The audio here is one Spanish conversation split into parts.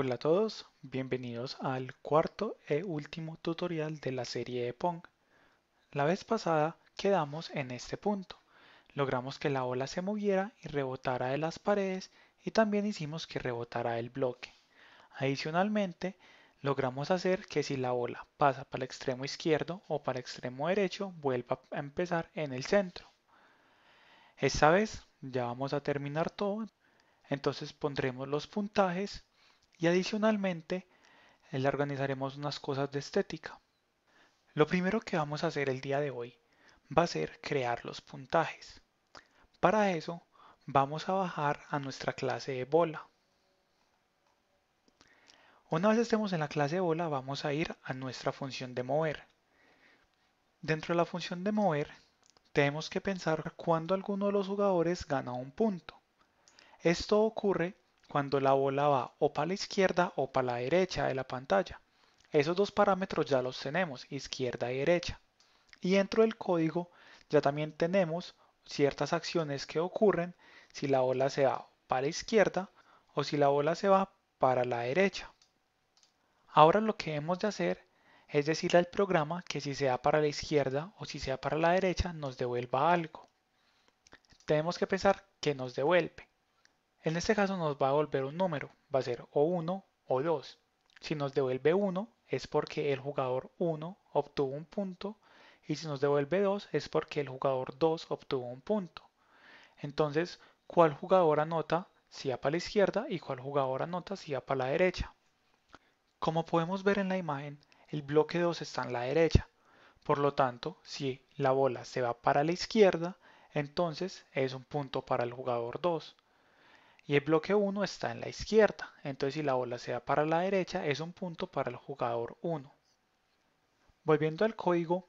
Hola a todos, bienvenidos al cuarto y e último tutorial de la serie de Pong. La vez pasada quedamos en este punto. Logramos que la ola se moviera y rebotara de las paredes y también hicimos que rebotara el bloque. Adicionalmente, logramos hacer que si la ola pasa para el extremo izquierdo o para el extremo derecho, vuelva a empezar en el centro. Esta vez ya vamos a terminar todo, entonces pondremos los puntajes y adicionalmente eh, le organizaremos unas cosas de estética. Lo primero que vamos a hacer el día de hoy va a ser crear los puntajes. Para eso vamos a bajar a nuestra clase de bola. Una vez estemos en la clase de bola vamos a ir a nuestra función de mover. Dentro de la función de mover tenemos que pensar cuando alguno de los jugadores gana un punto. Esto ocurre cuando la bola va o para la izquierda o para la derecha de la pantalla. Esos dos parámetros ya los tenemos, izquierda y derecha. Y dentro del código ya también tenemos ciertas acciones que ocurren si la bola se va para la izquierda o si la bola se va para la derecha. Ahora lo que hemos de hacer es decirle al programa que si se va para la izquierda o si sea para la derecha nos devuelva algo. Tenemos que pensar que nos devuelve. En este caso nos va a devolver un número, va a ser o 1 o 2. Si nos devuelve 1 es porque el jugador 1 obtuvo un punto y si nos devuelve 2 es porque el jugador 2 obtuvo un punto. Entonces, ¿cuál jugador anota si va para la izquierda y cuál jugador anota si va para la derecha? Como podemos ver en la imagen, el bloque 2 está en la derecha. Por lo tanto, si la bola se va para la izquierda, entonces es un punto para el jugador 2 y el bloque 1 está en la izquierda. Entonces si la bola se va para la derecha es un punto para el jugador 1. Volviendo al código,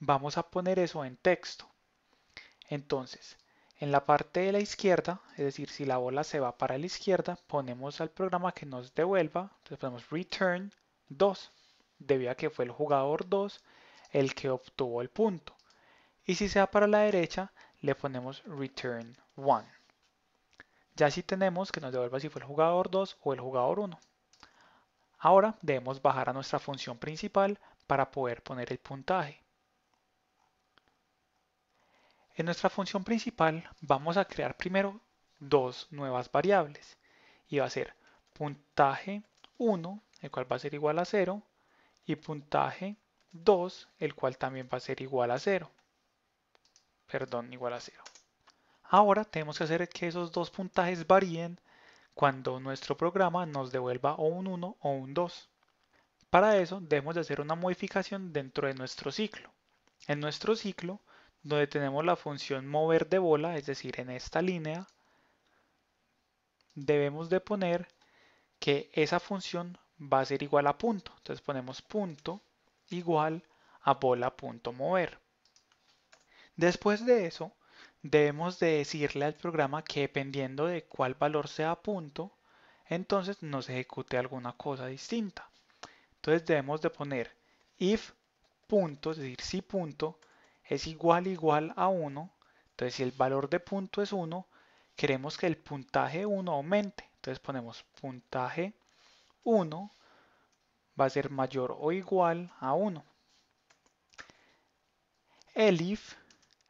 vamos a poner eso en texto. Entonces, en la parte de la izquierda, es decir, si la bola se va para la izquierda, ponemos al programa que nos devuelva, entonces ponemos return 2, debido a que fue el jugador 2 el que obtuvo el punto. Y si se va para la derecha, le ponemos return 1. Ya si tenemos que nos devuelva si fue el jugador 2 o el jugador 1. Ahora debemos bajar a nuestra función principal para poder poner el puntaje. En nuestra función principal vamos a crear primero dos nuevas variables y va a ser puntaje 1, el cual va a ser igual a 0, y puntaje 2, el cual también va a ser igual a 0. Perdón, igual a 0. Ahora tenemos que hacer que esos dos puntajes varíen cuando nuestro programa nos devuelva o un 1 o un 2. Para eso debemos de hacer una modificación dentro de nuestro ciclo. En nuestro ciclo, donde tenemos la función mover de bola, es decir, en esta línea, debemos de poner que esa función va a ser igual a punto. Entonces ponemos punto igual a bola.mover Después de eso, debemos de decirle al programa que dependiendo de cuál valor sea punto, entonces nos ejecute alguna cosa distinta. Entonces debemos de poner if punto, es decir, si punto es igual igual a 1, entonces si el valor de punto es 1, queremos que el puntaje 1 aumente. Entonces ponemos puntaje 1 va a ser mayor o igual a 1. El if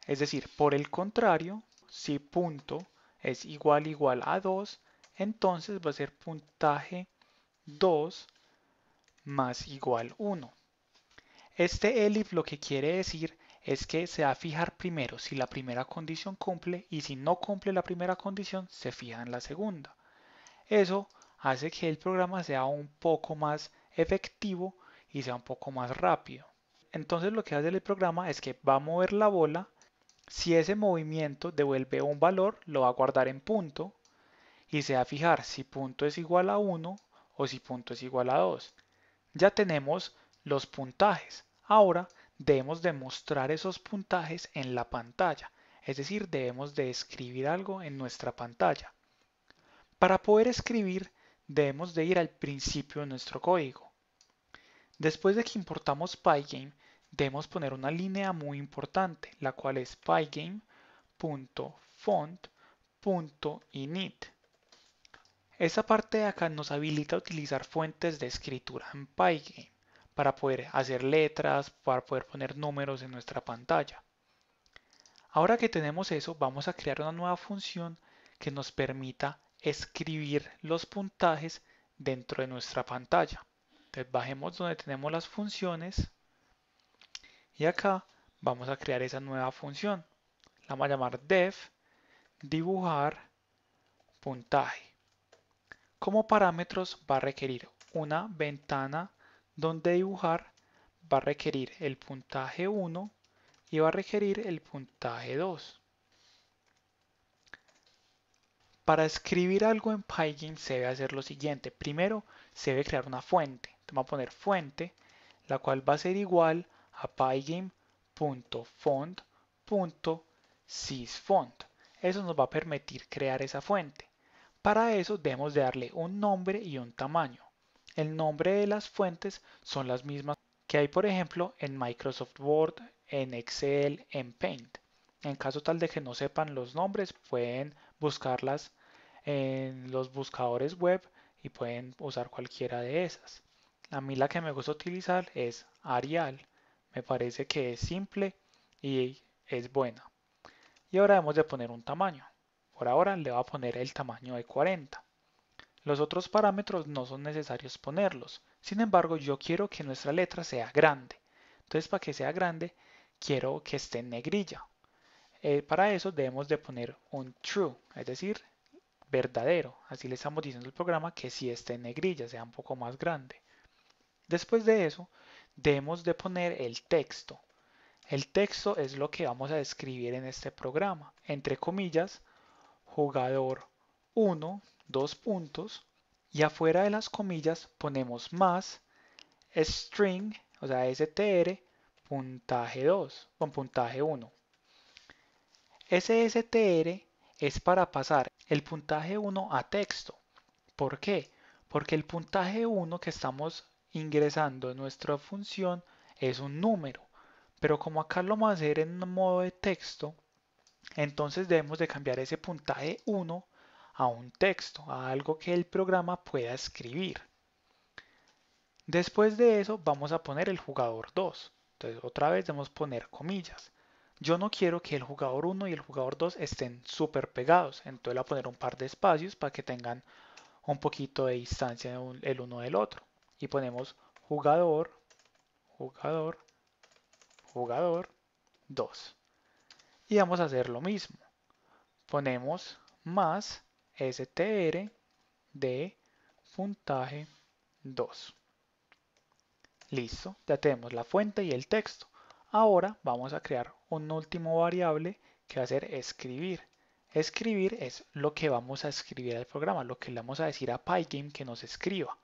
es decir, por el contrario, si punto es igual igual a 2, entonces va a ser puntaje 2 más igual 1. Este ELIF lo que quiere decir es que se va a fijar primero si la primera condición cumple y si no cumple la primera condición se fija en la segunda. Eso hace que el programa sea un poco más efectivo y sea un poco más rápido. Entonces lo que hace el programa es que va a mover la bola si ese movimiento devuelve un valor, lo va a guardar en punto y se va a fijar si punto es igual a 1 o si punto es igual a 2. Ya tenemos los puntajes. Ahora debemos de mostrar esos puntajes en la pantalla, es decir, debemos de escribir algo en nuestra pantalla. Para poder escribir, debemos de ir al principio de nuestro código. Después de que importamos Pygame, debemos poner una línea muy importante, la cual es pygame.font.init. Esa parte de acá nos habilita a utilizar fuentes de escritura en Pygame para poder hacer letras, para poder poner números en nuestra pantalla. Ahora que tenemos eso, vamos a crear una nueva función que nos permita escribir los puntajes dentro de nuestra pantalla. Entonces bajemos donde tenemos las funciones y acá vamos a crear esa nueva función. La vamos a llamar def dibujar puntaje. Como parámetros va a requerir una ventana donde dibujar va a requerir el puntaje 1 y va a requerir el puntaje 2. Para escribir algo en Pygame se debe hacer lo siguiente. Primero se debe crear una fuente. vamos a poner fuente, la cual va a ser igual a pygame.font.sysfont. Eso nos va a permitir crear esa fuente. Para eso debemos de darle un nombre y un tamaño. El nombre de las fuentes son las mismas que hay, por ejemplo, en Microsoft Word, en Excel, en Paint. En caso tal de que no sepan los nombres, pueden buscarlas en los buscadores web y pueden usar cualquiera de esas. A mí la que me gusta utilizar es Arial me parece que es simple y es buena. Y ahora debemos de poner un tamaño. Por ahora le voy a poner el tamaño de 40. Los otros parámetros no son necesarios ponerlos. Sin embargo, yo quiero que nuestra letra sea grande. Entonces, para que sea grande, quiero que esté en negrilla. Eh, para eso debemos de poner un true, es decir, verdadero. Así le estamos diciendo al programa que si esté en negrilla, sea un poco más grande. Después de eso, debemos de poner el texto. El texto es lo que vamos a escribir en este programa. Entre comillas, jugador 1, 2 puntos, y afuera de las comillas ponemos más string, o sea, str, puntaje 2, con puntaje 1. ese str es para pasar el puntaje 1 a texto. ¿Por qué? Porque el puntaje 1 que estamos ingresando nuestra función es un número. Pero como acá lo vamos a hacer en modo de texto, entonces debemos de cambiar ese puntaje 1 a un texto, a algo que el programa pueda escribir. Después de eso vamos a poner el jugador 2. Entonces otra vez debemos poner comillas. Yo no quiero que el jugador 1 y el jugador 2 estén súper pegados. Entonces voy a poner un par de espacios para que tengan un poquito de distancia el uno del otro y ponemos jugador, jugador, jugador 2. Y vamos a hacer lo mismo. Ponemos más str de puntaje 2. Listo, ya tenemos la fuente y el texto. Ahora vamos a crear un último variable que va a ser escribir. Escribir es lo que vamos a escribir al programa, lo que le vamos a decir a Pygame que nos escriba.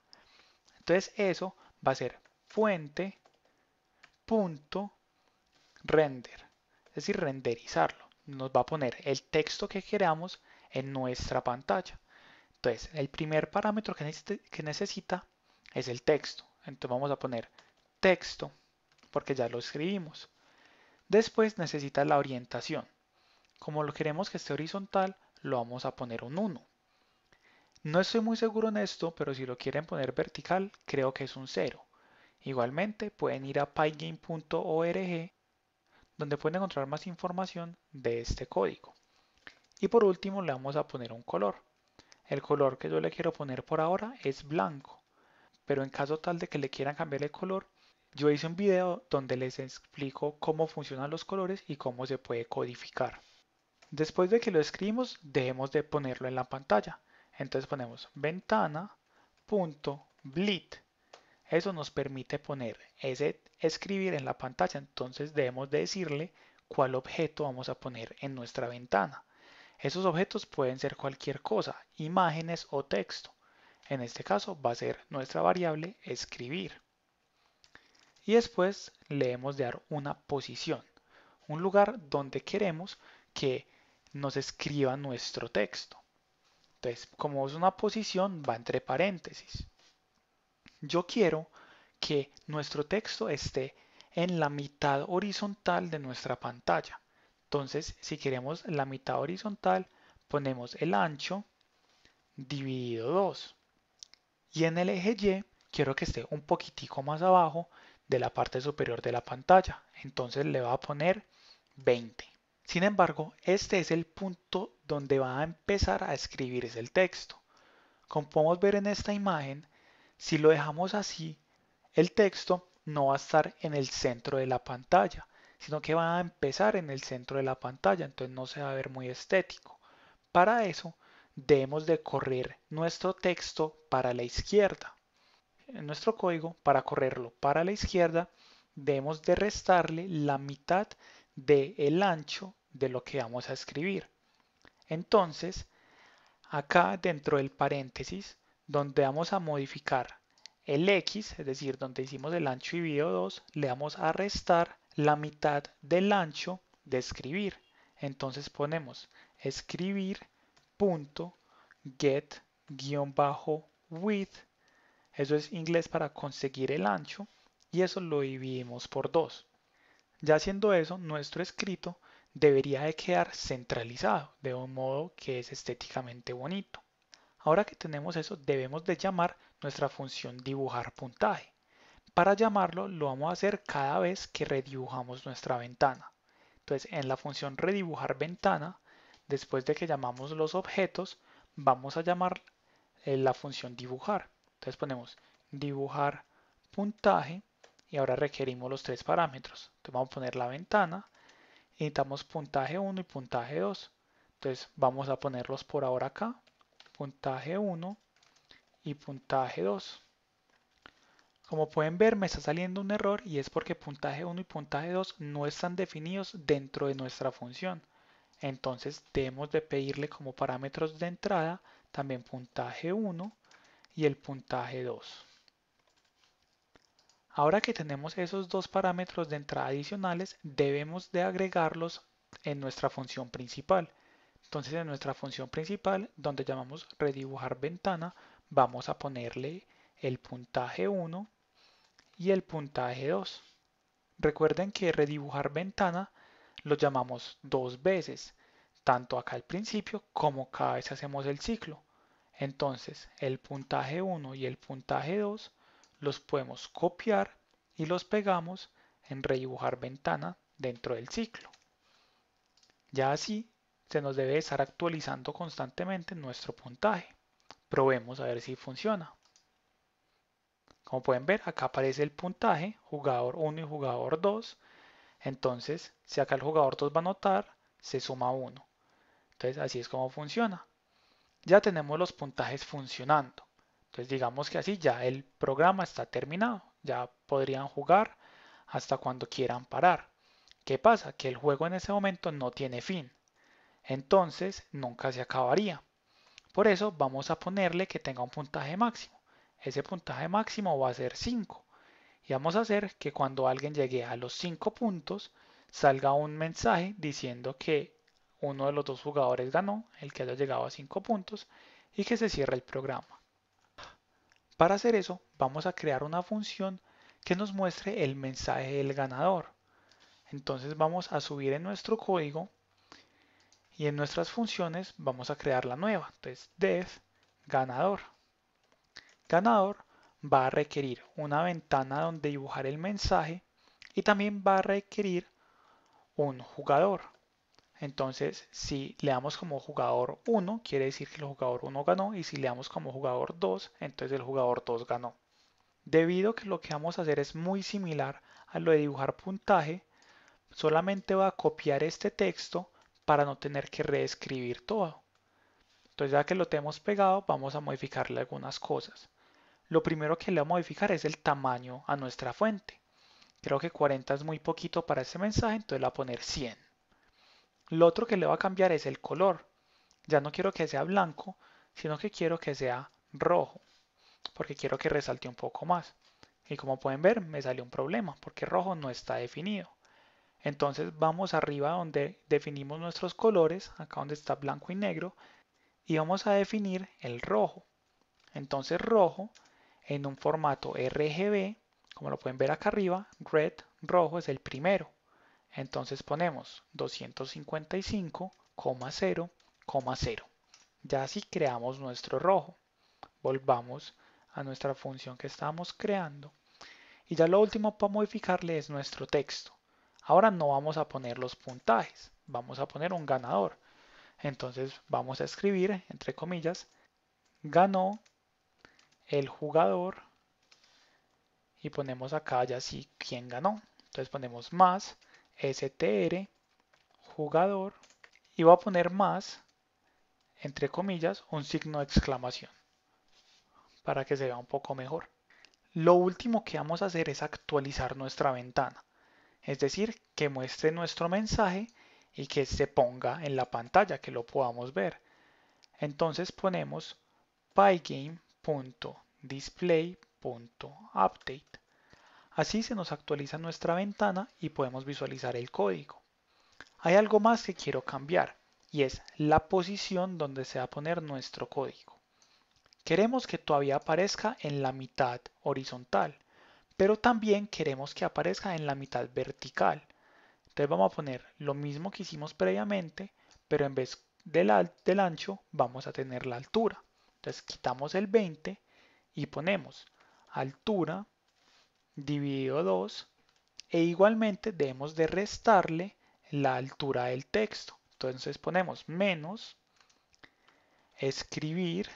Entonces eso va a ser fuente punto render, es decir, renderizarlo. Nos va a poner el texto que queramos en nuestra pantalla. Entonces, el primer parámetro que, que necesita es el texto. Entonces vamos a poner texto, porque ya lo escribimos. Después necesita la orientación. Como lo queremos que esté horizontal, lo vamos a poner un 1. No estoy muy seguro en esto, pero si lo quieren poner vertical, creo que es un cero. Igualmente pueden ir a pygame.org donde pueden encontrar más información de este código. Y por último le vamos a poner un color. El color que yo le quiero poner por ahora es blanco, pero en caso tal de que le quieran cambiar el color, yo hice un video donde les explico cómo funcionan los colores y cómo se puede codificar. Después de que lo escribimos, dejemos de ponerlo en la pantalla. Entonces ponemos ventana.blit. Eso nos permite poner ese escribir en la pantalla. Entonces debemos decirle cuál objeto vamos a poner en nuestra ventana. Esos objetos pueden ser cualquier cosa, imágenes o texto. En este caso va a ser nuestra variable escribir. Y después le de dar una posición, un lugar donde queremos que nos escriba nuestro texto. Entonces, como es una posición, va entre paréntesis. Yo quiero que nuestro texto esté en la mitad horizontal de nuestra pantalla. Entonces, si queremos la mitad horizontal, ponemos el ancho dividido 2. Y en el eje Y quiero que esté un poquitico más abajo de la parte superior de la pantalla. Entonces le voy a poner 20. Sin embargo, este es el punto donde va a empezar a escribirse el texto. Como podemos ver en esta imagen, si lo dejamos así, el texto no va a estar en el centro de la pantalla, sino que va a empezar en el centro de la pantalla, entonces no se va a ver muy estético. Para eso, debemos de correr nuestro texto para la izquierda. En nuestro código, para correrlo para la izquierda, debemos de restarle la mitad del ancho de lo que vamos a escribir. Entonces, acá dentro del paréntesis, donde vamos a modificar el x, es decir, donde hicimos el ancho dividido 2, le vamos a restar la mitad del ancho de escribir. Entonces ponemos escribir punto bajo width eso es inglés para conseguir el ancho y eso lo dividimos por 2 ya haciendo eso nuestro escrito debería de quedar centralizado de un modo que es estéticamente bonito. Ahora que tenemos eso, debemos de llamar nuestra función dibujar puntaje. Para llamarlo lo vamos a hacer cada vez que redibujamos nuestra ventana. Entonces en la función redibujar ventana, después de que llamamos los objetos, vamos a llamar eh, la función dibujar. Entonces ponemos dibujar puntaje y ahora requerimos los tres parámetros. Entonces vamos a poner la ventana, necesitamos puntaje 1 y puntaje 2. Entonces vamos a ponerlos por ahora acá. Puntaje 1 y puntaje 2. Como pueden ver me está saliendo un error y es porque puntaje 1 y puntaje 2 no están definidos dentro de nuestra función. Entonces debemos de pedirle como parámetros de entrada también puntaje 1 y el puntaje 2. Ahora que tenemos esos dos parámetros de entrada adicionales, debemos de agregarlos en nuestra función principal. Entonces en nuestra función principal, donde llamamos redibujar ventana, vamos a ponerle el puntaje 1 y el puntaje 2. Recuerden que redibujar ventana lo llamamos dos veces, tanto acá al principio como cada vez hacemos el ciclo. Entonces el puntaje 1 y el puntaje 2 los podemos copiar y los pegamos en redibujar ventana dentro del ciclo. Ya así se nos debe estar actualizando constantemente nuestro puntaje. Probemos a ver si funciona. Como pueden ver, acá aparece el puntaje, jugador 1 y jugador 2. Entonces, si acá el jugador 2 va a notar se suma 1. Entonces, así es como funciona. Ya tenemos los puntajes funcionando. Entonces digamos que así ya el programa está terminado, ya podrían jugar hasta cuando quieran parar. ¿Qué pasa? Que el juego en ese momento no tiene fin, entonces nunca se acabaría. Por eso vamos a ponerle que tenga un puntaje máximo. Ese puntaje máximo va a ser 5 y vamos a hacer que cuando alguien llegue a los 5 puntos salga un mensaje diciendo que uno de los dos jugadores ganó, el que haya llegado a 5 puntos, y que se cierre el programa. Para hacer eso, vamos a crear una función que nos muestre el mensaje del ganador. Entonces vamos a subir en nuestro código y en nuestras funciones vamos a crear la nueva. Entonces def ganador. Ganador va a requerir una ventana donde dibujar el mensaje y también va a requerir un jugador. Entonces, si le damos como jugador 1, quiere decir que el jugador 1 ganó. Y si le damos como jugador 2, entonces el jugador 2 ganó. Debido a que lo que vamos a hacer es muy similar a lo de dibujar puntaje, solamente va a copiar este texto para no tener que reescribir todo. Entonces ya que lo tenemos pegado, vamos a modificarle algunas cosas. Lo primero que le va a modificar es el tamaño a nuestra fuente. Creo que 40 es muy poquito para este mensaje, entonces le voy a poner 100. Lo otro que le va a cambiar es el color. Ya no quiero que sea blanco, sino que quiero que sea rojo, porque quiero que resalte un poco más. Y como pueden ver, me salió un problema, porque rojo no está definido. Entonces vamos arriba donde definimos nuestros colores, acá donde está blanco y negro, y vamos a definir el rojo. Entonces rojo en un formato RGB, como lo pueden ver acá arriba, red rojo es el primero. Entonces ponemos 255,0,0. Ya así creamos nuestro rojo. Volvamos a nuestra función que estábamos creando. Y ya lo último para modificarle es nuestro texto. Ahora no vamos a poner los puntajes, vamos a poner un ganador. Entonces vamos a escribir, entre comillas, ganó el jugador y ponemos acá ya así quién ganó. Entonces ponemos más str jugador y voy a poner más entre comillas un signo de exclamación para que se vea un poco mejor lo último que vamos a hacer es actualizar nuestra ventana es decir que muestre nuestro mensaje y que se ponga en la pantalla que lo podamos ver entonces ponemos pygame.display.update Así se nos actualiza nuestra ventana y podemos visualizar el código. Hay algo más que quiero cambiar y es la posición donde se va a poner nuestro código. Queremos que todavía aparezca en la mitad horizontal, pero también queremos que aparezca en la mitad vertical. Entonces vamos a poner lo mismo que hicimos previamente, pero en vez del, ancho vamos a tener la altura. Entonces quitamos el 20 y ponemos altura dividido 2 e igualmente debemos de restarle la altura del texto. Entonces ponemos menos escribir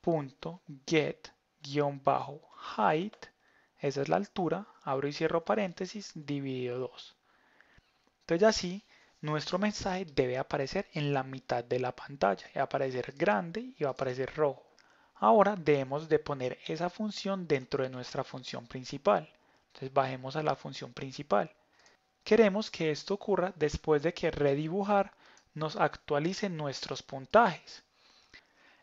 punto get guión bajo height esa es la altura, abro y cierro paréntesis, dividido 2. Entonces así nuestro mensaje debe aparecer en la mitad de la pantalla, va a aparecer grande y va a aparecer rojo. Ahora debemos de poner esa función dentro de nuestra función principal. Entonces bajemos a la función principal. Queremos que esto ocurra después de que redibujar nos actualice nuestros puntajes.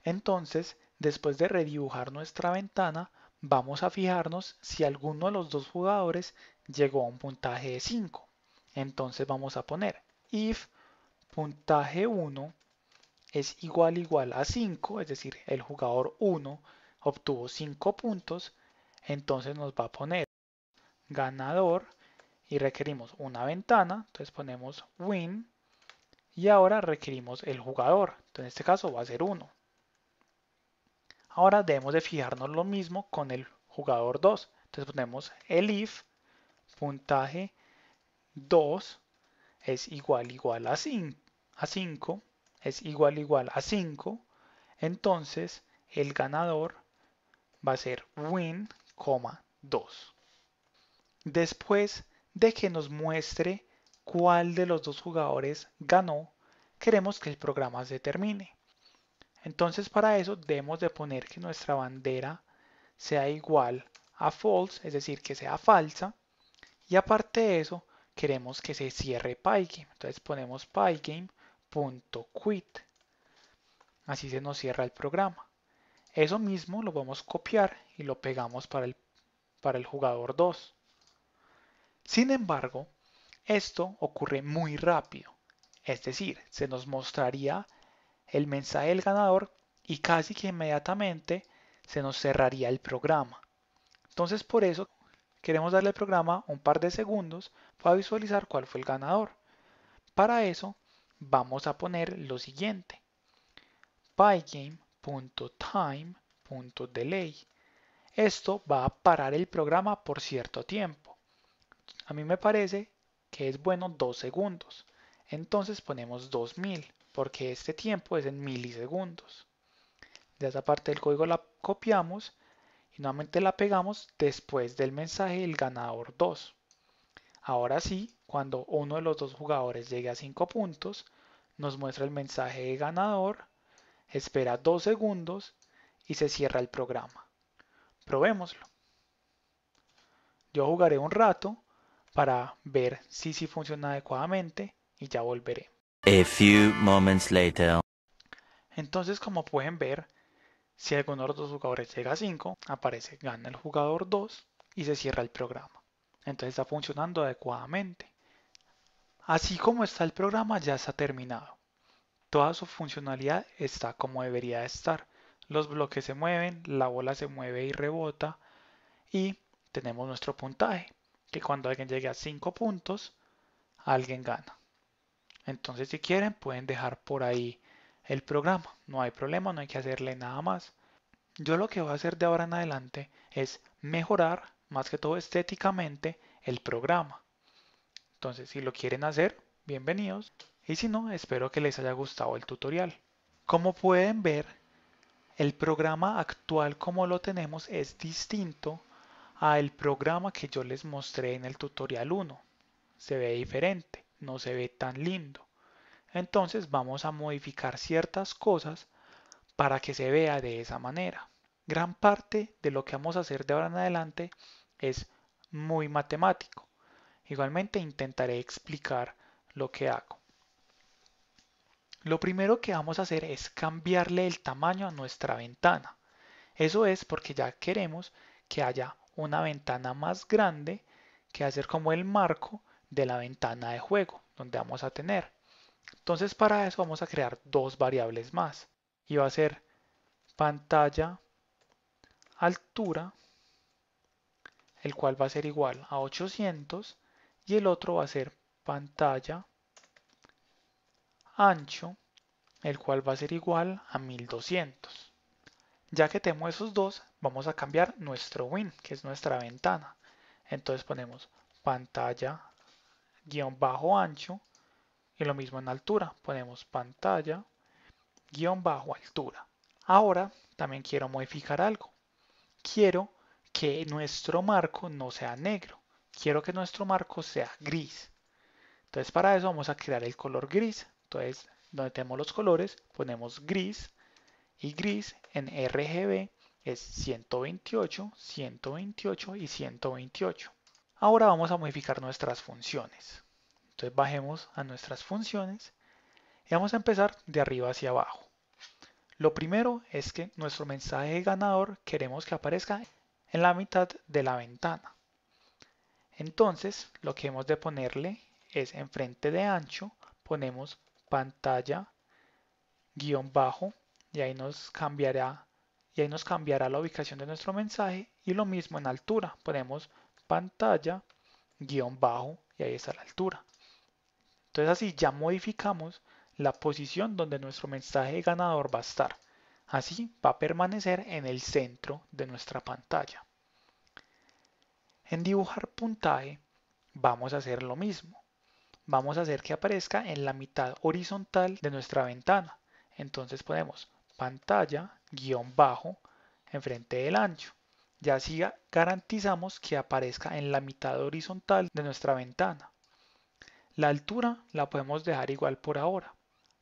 Entonces, después de redibujar nuestra ventana, vamos a fijarnos si alguno de los dos jugadores llegó a un puntaje de 5. Entonces vamos a poner if puntaje 1 es igual igual a 5, es decir, el jugador 1 obtuvo 5 puntos, entonces nos va a poner ganador y requerimos una ventana, entonces ponemos win y ahora requerimos el jugador, en este caso va a ser 1. Ahora debemos de fijarnos lo mismo con el jugador 2, entonces ponemos el if puntaje 2 es igual igual a 5, a 5 es igual igual a 5, entonces el ganador va a ser win, 2. Después de que nos muestre cuál de los dos jugadores ganó, queremos que el programa se termine. Entonces para eso debemos de poner que nuestra bandera sea igual a false, es decir, que sea falsa. Y aparte de eso, queremos que se cierre Pygame. Entonces ponemos Pygame .quit. Así se nos cierra el programa. Eso mismo lo vamos copiar y lo pegamos para el, para el jugador 2. Sin embargo, esto ocurre muy rápido. Es decir, se nos mostraría el mensaje del ganador y casi que inmediatamente se nos cerraría el programa. Entonces por eso queremos darle al programa un par de segundos para visualizar cuál fue el ganador. Para eso vamos a poner lo siguiente. Bygame.time.delay. Esto va a parar el programa por cierto tiempo. A mí me parece que es bueno 2 segundos. Entonces ponemos 2000 porque este tiempo es en milisegundos. De esa parte del código la copiamos y nuevamente la pegamos después del mensaje del ganador 2. Ahora sí, cuando uno de los dos jugadores llegue a 5 puntos, nos muestra el mensaje de ganador, espera 2 segundos y se cierra el programa. Probémoslo. Yo jugaré un rato para ver si sí funciona adecuadamente y ya volveré. Entonces, como pueden ver, si alguno de los dos jugadores llega a 5, aparece gana el jugador 2 y se cierra el programa. Entonces está funcionando adecuadamente. Así como está el programa ya está terminado. Toda su funcionalidad está como debería estar. Los bloques se mueven, la bola se mueve y rebota y tenemos nuestro puntaje, que cuando alguien llegue a 5 puntos, alguien gana. Entonces si quieren pueden dejar por ahí el programa, no hay problema, no hay que hacerle nada más. Yo lo que voy a hacer de ahora en adelante es mejorar, más que todo estéticamente, el programa. Entonces, si lo quieren hacer, bienvenidos. Y si no, espero que les haya gustado el tutorial. Como pueden ver, el programa actual como lo tenemos es distinto al programa que yo les mostré en el tutorial 1. Se ve diferente, no se ve tan lindo. Entonces vamos a modificar ciertas cosas para que se vea de esa manera. Gran parte de lo que vamos a hacer de ahora en adelante es muy matemático. Igualmente intentaré explicar lo que hago. Lo primero que vamos a hacer es cambiarle el tamaño a nuestra ventana. Eso es porque ya queremos que haya una ventana más grande que hacer como el marco de la ventana de juego donde vamos a tener. Entonces para eso vamos a crear dos variables más y va a ser pantalla altura el cual va a ser igual a 800 y el otro va a ser pantalla ancho, el cual va a ser igual a 1200. Ya que tenemos esos dos, vamos a cambiar nuestro win, que es nuestra ventana. Entonces ponemos pantalla guión bajo ancho y lo mismo en altura. Ponemos pantalla guión bajo altura. Ahora también quiero modificar algo. Quiero que nuestro marco no sea negro quiero que nuestro marco sea gris. Entonces para eso vamos a crear el color gris. Entonces donde tenemos los colores ponemos gris y gris en RGB es 128, 128 y 128. Ahora vamos a modificar nuestras funciones. Entonces bajemos a nuestras funciones y vamos a empezar de arriba hacia abajo. Lo primero es que nuestro mensaje ganador queremos que aparezca en la mitad de la ventana. Entonces lo que hemos de ponerle es en frente de ancho, ponemos pantalla guión bajo y ahí nos cambiará y ahí nos cambiará la ubicación de nuestro mensaje y lo mismo en altura, ponemos pantalla guión bajo y ahí está la altura. Entonces así ya modificamos la posición donde nuestro mensaje ganador va a estar. Así va a permanecer en el centro de nuestra pantalla. En dibujar puntaje vamos a hacer lo mismo. Vamos a hacer que aparezca en la mitad horizontal de nuestra ventana. Entonces ponemos pantalla guión bajo enfrente del ancho. Y así garantizamos que aparezca en la mitad horizontal de nuestra ventana. La altura la podemos dejar igual por ahora.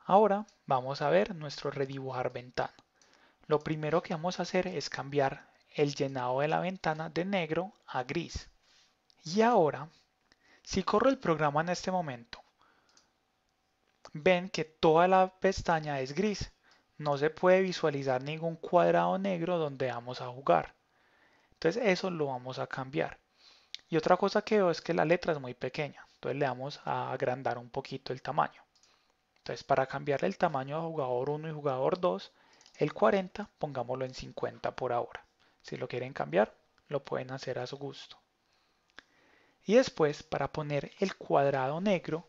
Ahora vamos a ver nuestro redibujar ventana. Lo primero que vamos a hacer es cambiar el llenado de la ventana de negro a gris. Y ahora, si corro el programa en este momento, ven que toda la pestaña es gris. No se puede visualizar ningún cuadrado negro donde vamos a jugar. Entonces eso lo vamos a cambiar. Y otra cosa que veo es que la letra es muy pequeña. Entonces le vamos a agrandar un poquito el tamaño. Entonces para cambiarle el tamaño a jugador 1 y jugador 2, el 40, pongámoslo en 50 por ahora. Si lo quieren cambiar, lo pueden hacer a su gusto. Y después, para poner el cuadrado negro,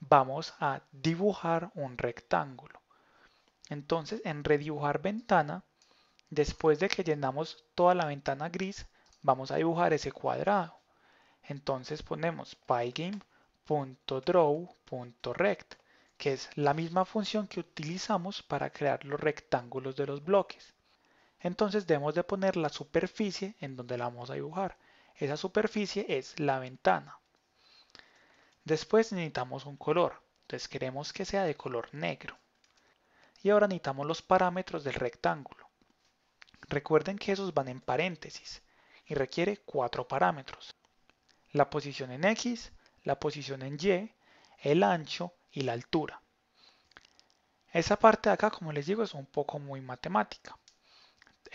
vamos a dibujar un rectángulo. Entonces, en redibujar ventana, después de que llenamos toda la ventana gris, vamos a dibujar ese cuadrado. Entonces ponemos pygame.draw.rect, que es la misma función que utilizamos para crear los rectángulos de los bloques entonces debemos de poner la superficie en donde la vamos a dibujar. Esa superficie es la ventana. Después necesitamos un color, entonces queremos que sea de color negro. Y ahora necesitamos los parámetros del rectángulo. Recuerden que esos van en paréntesis y requiere cuatro parámetros. La posición en X, la posición en Y, el ancho y la altura. Esa parte de acá, como les digo, es un poco muy matemática.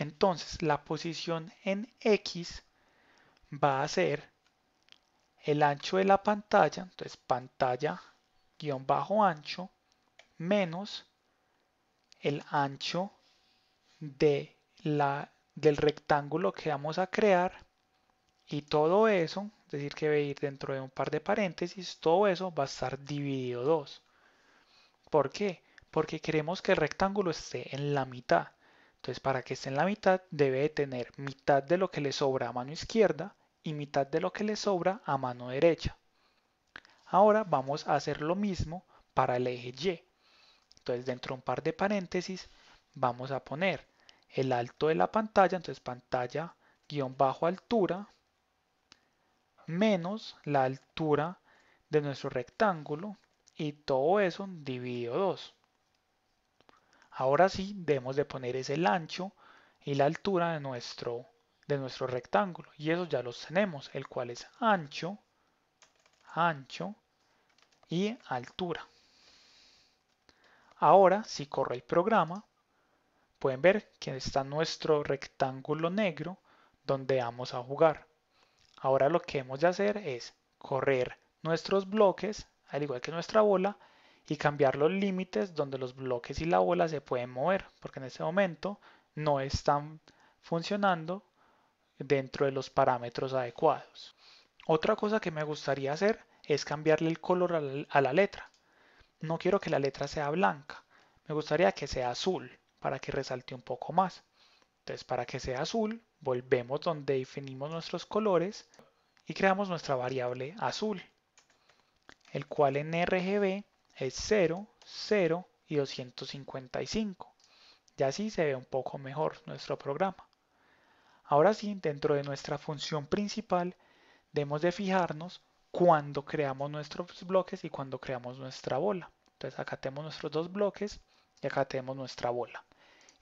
Entonces la posición en X va a ser el ancho de la pantalla, entonces pantalla guión bajo ancho, menos el ancho de del rectángulo que vamos a crear y todo eso, es decir que va a ir dentro de un par de paréntesis, todo eso va a estar dividido 2. ¿Por qué? Porque queremos que el rectángulo esté en la mitad. Entonces, para que esté en la mitad, debe tener mitad de lo que le sobra a mano izquierda y mitad de lo que le sobra a mano derecha. Ahora vamos a hacer lo mismo para el eje Y. Entonces, dentro de un par de paréntesis, vamos a poner el alto de la pantalla, entonces pantalla guión bajo altura, menos la altura de nuestro rectángulo y todo eso dividido 2. Ahora sí debemos de poner el ancho y la altura de nuestro, de nuestro rectángulo. Y eso ya los tenemos, el cual es ancho, ancho y altura. Ahora, si corre el programa, pueden ver que está nuestro rectángulo negro donde vamos a jugar. Ahora lo que hemos de hacer es correr nuestros bloques, al igual que nuestra bola, y cambiar los límites donde los bloques y la bola se pueden mover, porque en ese momento no están funcionando dentro de los parámetros adecuados. Otra cosa que me gustaría hacer es cambiarle el color a la letra. No quiero que la letra sea blanca, me gustaría que sea azul para que resalte un poco más. Entonces para que sea azul volvemos donde definimos nuestros colores y creamos nuestra variable azul, el cual en RGB es 0, 0 y 255. Y así se ve un poco mejor nuestro programa. Ahora sí, dentro de nuestra función principal, debemos de fijarnos cuando creamos nuestros bloques y cuando creamos nuestra bola. Entonces acá tenemos nuestros dos bloques y acá tenemos nuestra bola.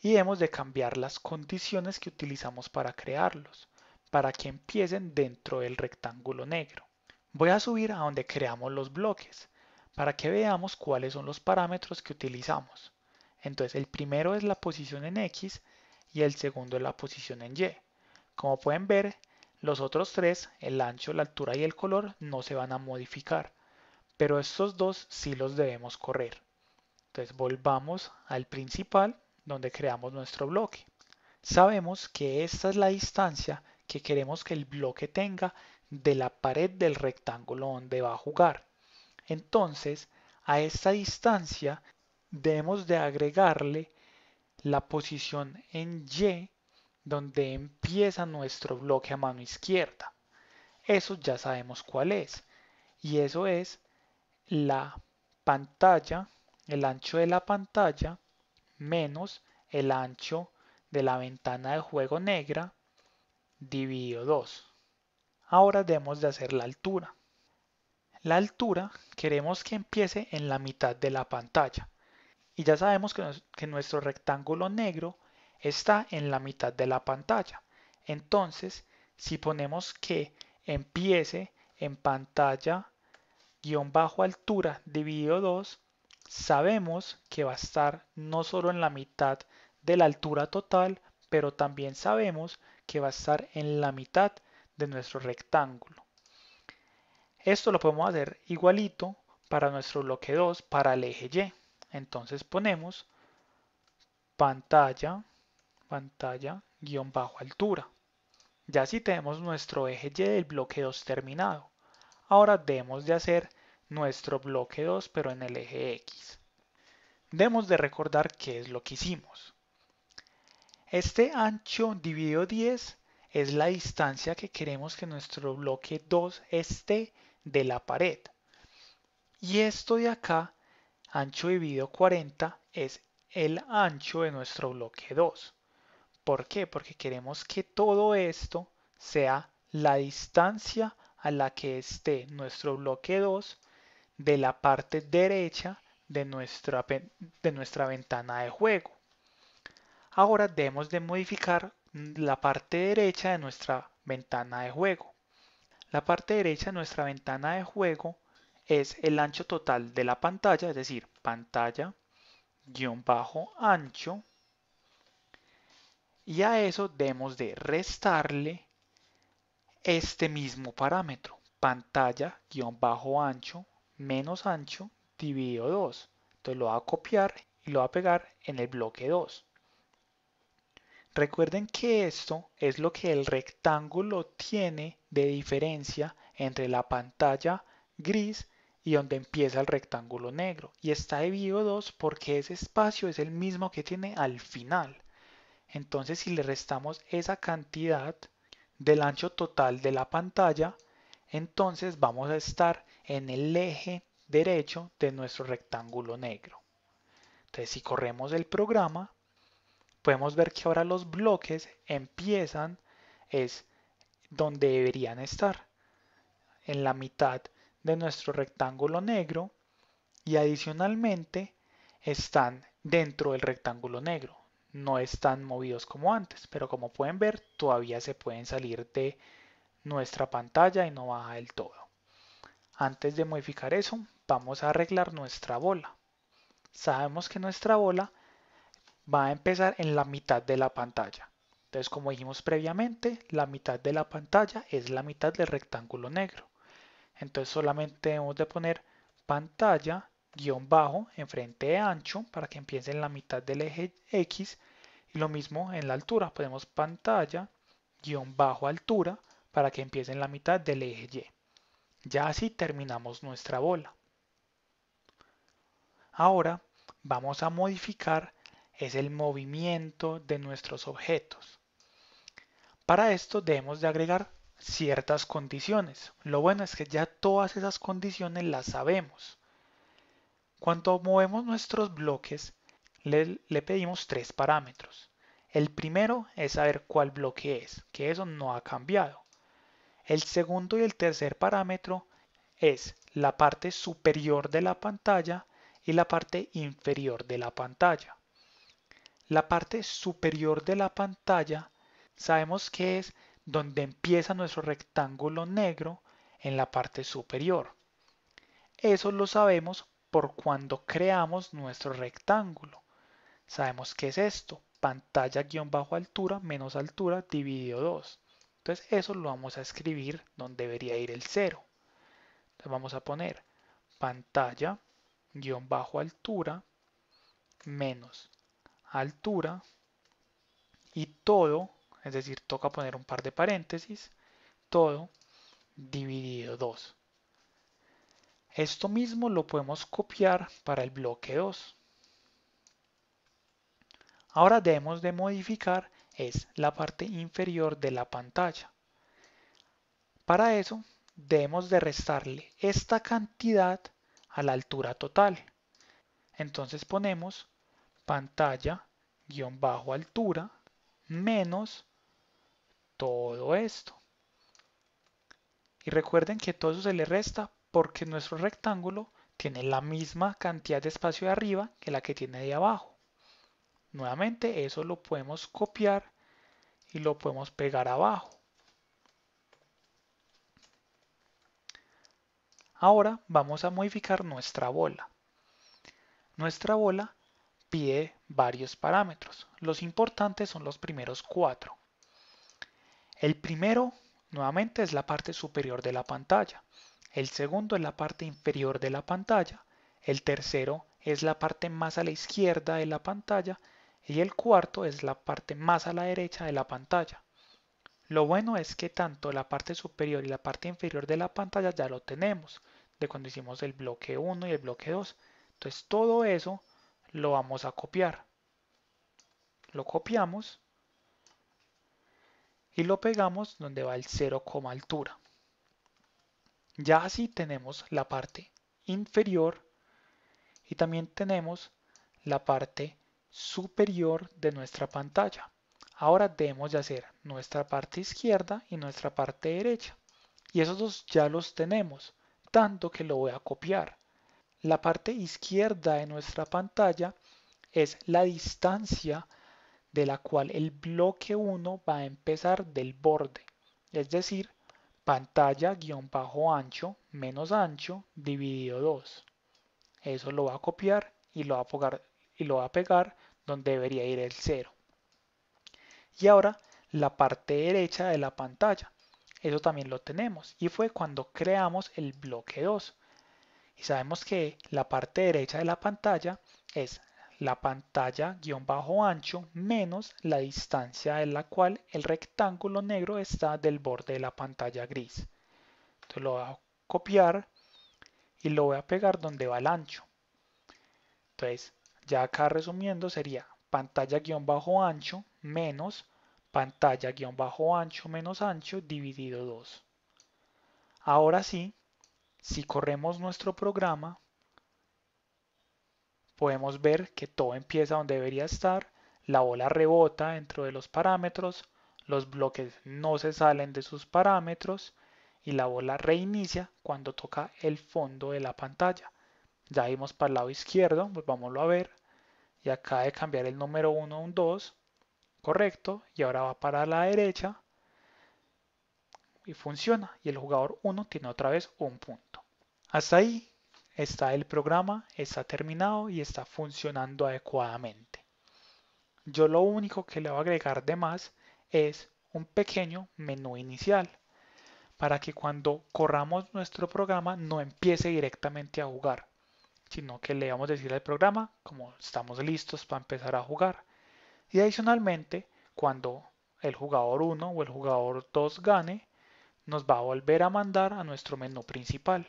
Y hemos de cambiar las condiciones que utilizamos para crearlos, para que empiecen dentro del rectángulo negro. Voy a subir a donde creamos los bloques para que veamos cuáles son los parámetros que utilizamos. Entonces el primero es la posición en X y el segundo es la posición en Y. Como pueden ver, los otros tres, el ancho, la altura y el color, no se van a modificar, pero estos dos sí los debemos correr. Entonces volvamos al principal donde creamos nuestro bloque. Sabemos que esta es la distancia que queremos que el bloque tenga de la pared del rectángulo donde va a jugar. Entonces, a esta distancia debemos de agregarle la posición en Y donde empieza nuestro bloque a mano izquierda. Eso ya sabemos cuál es. Y eso es la pantalla, el ancho de la pantalla menos el ancho de la ventana de juego negra dividido 2. Ahora debemos de hacer la altura. La altura queremos que empiece en la mitad de la pantalla. Y ya sabemos que, nuestro rectángulo negro está en la mitad de la pantalla. Entonces, si ponemos que empiece en pantalla guión bajo altura dividido 2, sabemos que va a estar no solo en la mitad de la altura total, pero también sabemos que va a estar en la mitad de nuestro rectángulo. Esto lo podemos hacer igualito para nuestro bloque 2 para el eje Y. Entonces ponemos pantalla, pantalla, guión bajo altura. Ya así tenemos nuestro eje Y del bloque 2 terminado. Ahora debemos de hacer nuestro bloque 2 pero en el eje X. Debemos de recordar qué es lo que hicimos. Este ancho dividido 10 es la distancia que queremos que nuestro bloque 2 esté de la pared. Y esto de acá, ancho dividido 40, es el ancho de nuestro bloque 2. ¿Por qué? Porque queremos que todo esto sea la distancia a la que esté nuestro bloque 2 de la parte derecha de nuestra, de nuestra ventana de juego. Ahora debemos de modificar la parte derecha de nuestra ventana de juego. La parte derecha de nuestra ventana de juego es el ancho total de la pantalla, es decir, pantalla bajo ancho. Y a eso debemos de restarle este mismo parámetro, pantalla bajo ancho menos ancho dividido 2. Entonces lo va a copiar y lo va a pegar en el bloque 2. Recuerden que esto es lo que el rectángulo tiene de diferencia entre la pantalla gris y donde empieza el rectángulo negro. Y está dividido 2 porque ese espacio es el mismo que tiene al final. Entonces si le restamos esa cantidad del ancho total de la pantalla, entonces vamos a estar en el eje derecho de nuestro rectángulo negro. Entonces si corremos el programa, podemos ver que ahora los bloques empiezan es donde deberían estar, en la mitad de nuestro rectángulo negro y adicionalmente están dentro del rectángulo negro. No están movidos como antes, pero como pueden ver todavía se pueden salir de nuestra pantalla y no baja del todo. Antes de modificar eso, vamos a arreglar nuestra bola. Sabemos que nuestra bola va a empezar en la mitad de la pantalla. Entonces, como dijimos previamente, la mitad de la pantalla es la mitad del rectángulo negro. Entonces, solamente debemos de poner pantalla guión bajo enfrente de ancho para que empiece en la mitad del eje X y lo mismo en la altura. Ponemos pantalla guión bajo altura para que empiece en la mitad del eje Y. Ya así terminamos nuestra bola. Ahora vamos a modificar es el movimiento de nuestros objetos. Para esto debemos de agregar ciertas condiciones. Lo bueno es que ya todas esas condiciones las sabemos. Cuando movemos nuestros bloques, le, le, pedimos tres parámetros. El primero es saber cuál bloque es, que eso no ha cambiado. El segundo y el tercer parámetro es la parte superior de la pantalla y la parte inferior de la pantalla la parte superior de la pantalla sabemos que es donde empieza nuestro rectángulo negro en la parte superior. Eso lo sabemos por cuando creamos nuestro rectángulo. Sabemos que es esto, pantalla-altura bajo menos altura dividido 2. Entonces eso lo vamos a escribir donde debería ir el 0. Entonces vamos a poner pantalla-altura bajo menos altura y todo, es decir, toca poner un par de paréntesis, todo dividido 2. Esto mismo lo podemos copiar para el bloque 2. Ahora debemos de modificar es la parte inferior de la pantalla. Para eso debemos de restarle esta cantidad a la altura total. Entonces ponemos pantalla-altura guión bajo menos todo esto. Y recuerden que todo eso se le resta porque nuestro rectángulo tiene la misma cantidad de espacio de arriba que la que tiene de abajo. Nuevamente eso lo podemos copiar y lo podemos pegar abajo. Ahora vamos a modificar nuestra bola. Nuestra bola pide varios parámetros. Los importantes son los primeros cuatro. El primero, nuevamente, es la parte superior de la pantalla. El segundo es la parte inferior de la pantalla. El tercero es la parte más a la izquierda de la pantalla. Y el cuarto es la parte más a la derecha de la pantalla. Lo bueno es que tanto la parte superior y la parte inferior de la pantalla ya lo tenemos, de cuando hicimos el bloque 1 y el bloque 2. Entonces todo eso lo vamos a copiar. Lo copiamos y lo pegamos donde va el 0, altura. Ya así tenemos la parte inferior y también tenemos la parte superior de nuestra pantalla. Ahora debemos de hacer nuestra parte izquierda y nuestra parte derecha. Y esos dos ya los tenemos, tanto que lo voy a copiar. La parte izquierda de nuestra pantalla es la distancia de la cual el bloque 1 va a empezar del borde, es decir, pantalla-ancho bajo menos ancho dividido 2. Eso lo va a copiar y lo va a, pegar, y lo va a pegar donde debería ir el 0. Y ahora la parte derecha de la pantalla. Eso también lo tenemos y fue cuando creamos el bloque 2 y sabemos que la parte derecha de la pantalla es la pantalla guión bajo ancho menos la distancia en la cual el rectángulo negro está del borde de la pantalla gris. Entonces lo voy a copiar y lo voy a pegar donde va el ancho. Entonces ya acá resumiendo sería pantalla guión bajo ancho menos pantalla guión bajo ancho menos ancho dividido 2. Ahora sí si corremos nuestro programa, podemos ver que todo empieza donde debería estar, la bola rebota dentro de los parámetros, los bloques no se salen de sus parámetros y la bola reinicia cuando toca el fondo de la pantalla. Ya vimos para el lado izquierdo, pues vámonos a ver. Y acá de cambiar el número 1 a un 2, correcto. Y ahora va para la derecha y funciona y el jugador 1 tiene otra vez un punto. Hasta ahí está el programa, está terminado y está funcionando adecuadamente. Yo lo único que le voy a agregar de más es un pequeño menú inicial para que cuando corramos nuestro programa no empiece directamente a jugar, sino que le vamos a decir al programa como estamos listos para empezar a jugar. Y adicionalmente, cuando el jugador 1 o el jugador 2 gane, nos va a volver a mandar a nuestro menú principal.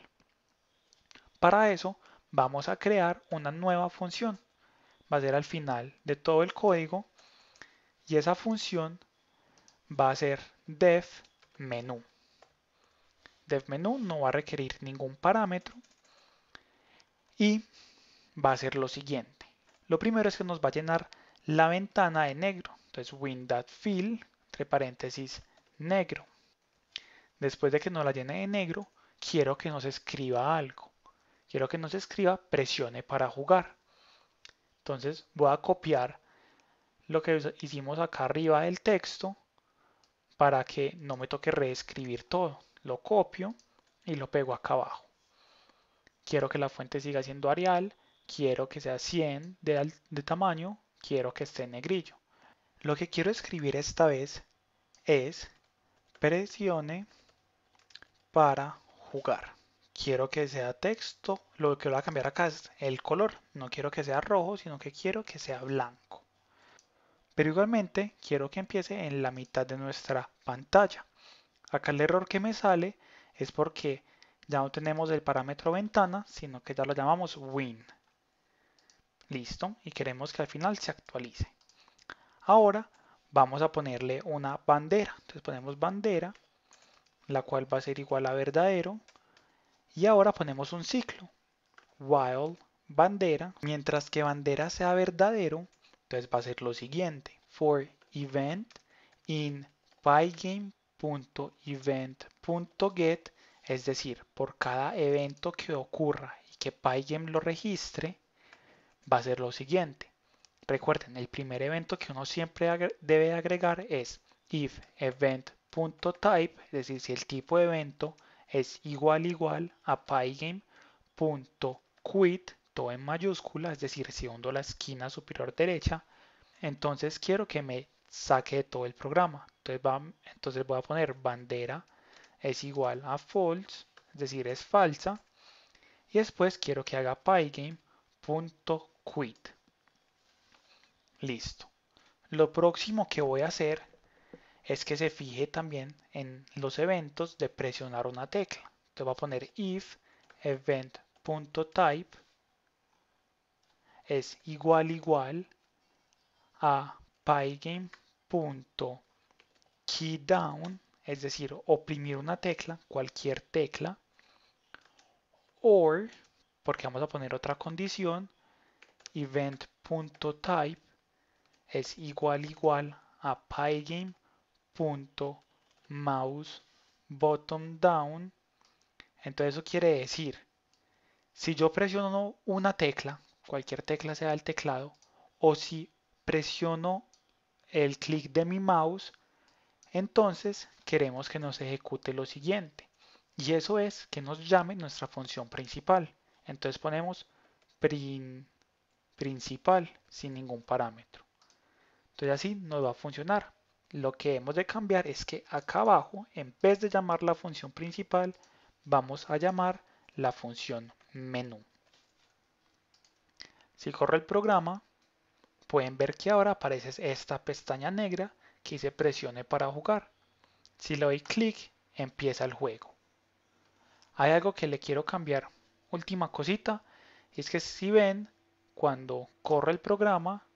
Para eso vamos a crear una nueva función. Va a ser al final de todo el código y esa función va a ser def menú. Def menú no va a requerir ningún parámetro y va a ser lo siguiente. Lo primero es que nos va a llenar la ventana de negro. Entonces win.fill entre paréntesis negro. Después de que nos la llene de negro, quiero que nos escriba algo. Quiero que nos escriba presione para jugar. Entonces voy a copiar lo que hicimos acá arriba del texto para que no me toque reescribir todo. Lo copio y lo pego acá abajo. Quiero que la fuente siga siendo Arial, quiero que sea 100 de, de tamaño, quiero que esté en negrillo. Lo que quiero escribir esta vez es presione para jugar. Quiero que sea texto, lo que voy a cambiar acá es el color. No quiero que sea rojo, sino que quiero que sea blanco. Pero igualmente quiero que empiece en la mitad de nuestra pantalla. Acá el error que me sale es porque ya no tenemos el parámetro ventana, sino que ya lo llamamos win. Listo, y queremos que al final se actualice. Ahora vamos a ponerle una bandera. Entonces ponemos bandera la cual va a ser igual a verdadero. Y ahora ponemos un ciclo, while bandera, mientras que bandera sea verdadero, entonces va a ser lo siguiente, for event in pygame.event.get, es decir, por cada evento que ocurra y que pygame lo registre, va a ser lo siguiente. Recuerden, el primer evento que uno siempre debe agregar es if event punto .type, es decir, si el tipo de evento es igual igual a pygame.quit, todo en mayúscula, es decir, si la esquina superior derecha, entonces quiero que me saque de todo el programa. Entonces, entonces voy a poner bandera es igual a false, es decir, es falsa. Y después quiero que haga pygame.quit. Listo. Lo próximo que voy a hacer es que se fije también en los eventos de presionar una tecla. Entonces va a poner if event.type es igual igual a pygame.keydown, es decir, oprimir una tecla, cualquier tecla, or, porque vamos a poner otra condición, event.type es igual igual a pygame punto mouse bottom down entonces eso quiere decir si yo presiono una tecla cualquier tecla sea el teclado o si presiono el clic de mi mouse entonces queremos que nos ejecute lo siguiente y eso es que nos llame nuestra función principal entonces ponemos principal sin ningún parámetro entonces así nos va a funcionar lo que hemos de cambiar es que acá abajo, en vez de llamar la función principal, vamos a llamar la función menú. Si corro el programa, pueden ver que ahora aparece esta pestaña negra que se presione para jugar. Si le doy clic, empieza el juego. Hay algo que le quiero cambiar. Última cosita, es que si ven, cuando corre el programa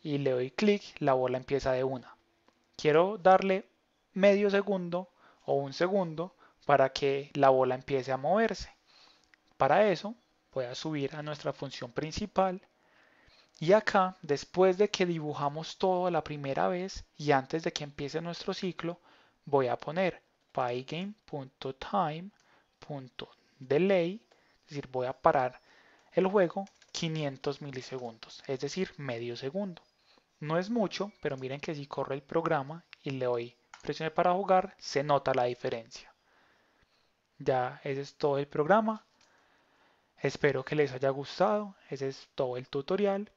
y le doy clic, la bola empieza de una quiero darle medio segundo o un segundo para que la bola empiece a moverse. Para eso voy a subir a nuestra función principal y acá, después de que dibujamos todo la primera vez y antes de que empiece nuestro ciclo, voy a poner pygame.time.delay, es decir, voy a parar el juego 500 milisegundos, es decir, medio segundo. No es mucho, pero miren que si corre el programa y le doy presione para jugar, se nota la diferencia. Ya, ese es todo el programa. Espero que les haya gustado. Ese es todo el tutorial.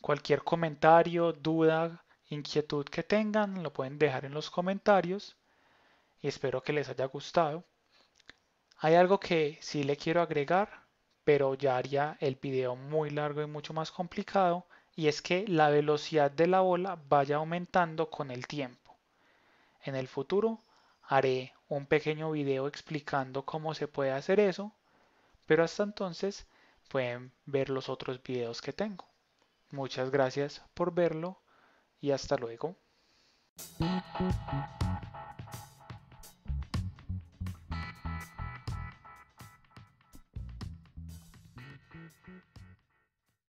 Cualquier comentario, duda, inquietud que tengan, lo pueden dejar en los comentarios. Y espero que les haya gustado. Hay algo que sí le quiero agregar, pero ya haría el video muy largo y mucho más complicado y es que la velocidad de la bola vaya aumentando con el tiempo. En el futuro haré un pequeño video explicando cómo se puede hacer eso, pero hasta entonces pueden ver los otros videos que tengo. Muchas gracias por verlo y hasta luego.